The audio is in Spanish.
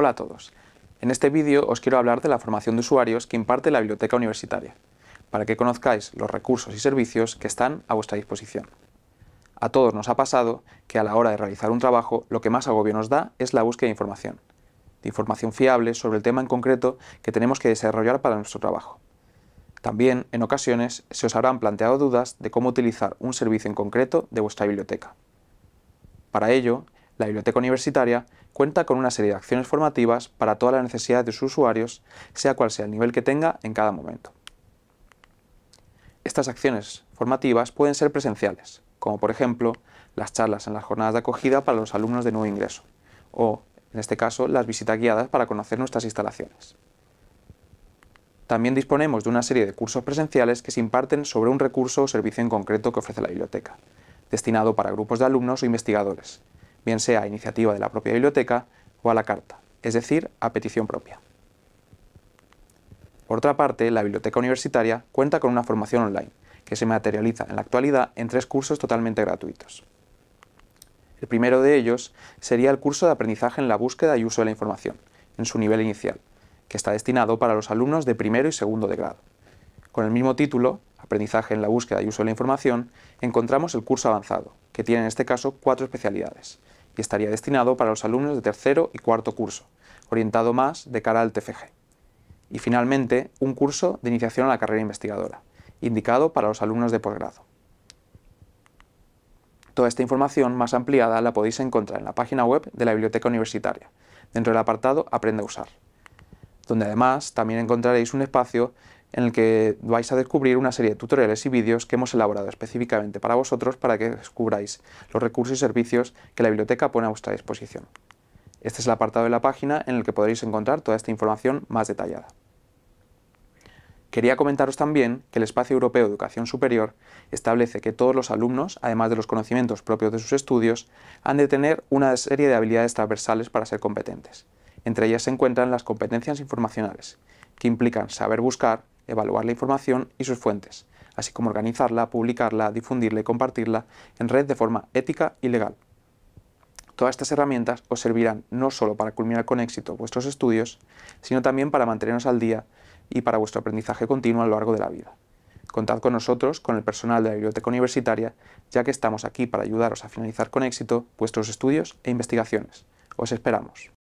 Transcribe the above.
Hola a todos. En este vídeo os quiero hablar de la formación de usuarios que imparte la biblioteca universitaria, para que conozcáis los recursos y servicios que están a vuestra disposición. A todos nos ha pasado que a la hora de realizar un trabajo lo que más agobio nos da es la búsqueda de información, de información fiable sobre el tema en concreto que tenemos que desarrollar para nuestro trabajo. También, en ocasiones, se os habrán planteado dudas de cómo utilizar un servicio en concreto de vuestra biblioteca. Para ello, la biblioteca universitaria cuenta con una serie de acciones formativas para todas las necesidades de sus usuarios, sea cual sea el nivel que tenga en cada momento. Estas acciones formativas pueden ser presenciales, como por ejemplo las charlas en las jornadas de acogida para los alumnos de nuevo ingreso, o en este caso las visitas guiadas para conocer nuestras instalaciones. También disponemos de una serie de cursos presenciales que se imparten sobre un recurso o servicio en concreto que ofrece la biblioteca, destinado para grupos de alumnos o investigadores, bien sea a iniciativa de la propia biblioteca o a la carta, es decir, a petición propia. Por otra parte, la biblioteca universitaria cuenta con una formación online, que se materializa en la actualidad en tres cursos totalmente gratuitos. El primero de ellos sería el curso de aprendizaje en la búsqueda y uso de la información, en su nivel inicial, que está destinado para los alumnos de primero y segundo de grado. Con el mismo título, Aprendizaje en la búsqueda y uso de la información, encontramos el curso avanzado, que tiene en este caso cuatro especialidades, y estaría destinado para los alumnos de tercero y cuarto curso, orientado más de cara al TFG. Y finalmente, un curso de iniciación a la carrera investigadora, indicado para los alumnos de posgrado. Toda esta información más ampliada la podéis encontrar en la página web de la Biblioteca Universitaria, dentro del apartado Aprende a usar, donde además también encontraréis un espacio en el que vais a descubrir una serie de tutoriales y vídeos que hemos elaborado específicamente para vosotros para que descubráis los recursos y servicios que la biblioteca pone a vuestra disposición. Este es el apartado de la página en el que podréis encontrar toda esta información más detallada. Quería comentaros también que el Espacio Europeo de Educación Superior establece que todos los alumnos, además de los conocimientos propios de sus estudios, han de tener una serie de habilidades transversales para ser competentes. Entre ellas se encuentran las competencias informacionales, que implican saber buscar, evaluar la información y sus fuentes, así como organizarla, publicarla, difundirla y compartirla en red de forma ética y legal. Todas estas herramientas os servirán no solo para culminar con éxito vuestros estudios, sino también para mantenernos al día y para vuestro aprendizaje continuo a lo largo de la vida. Contad con nosotros, con el personal de la Biblioteca Universitaria, ya que estamos aquí para ayudaros a finalizar con éxito vuestros estudios e investigaciones. Os esperamos.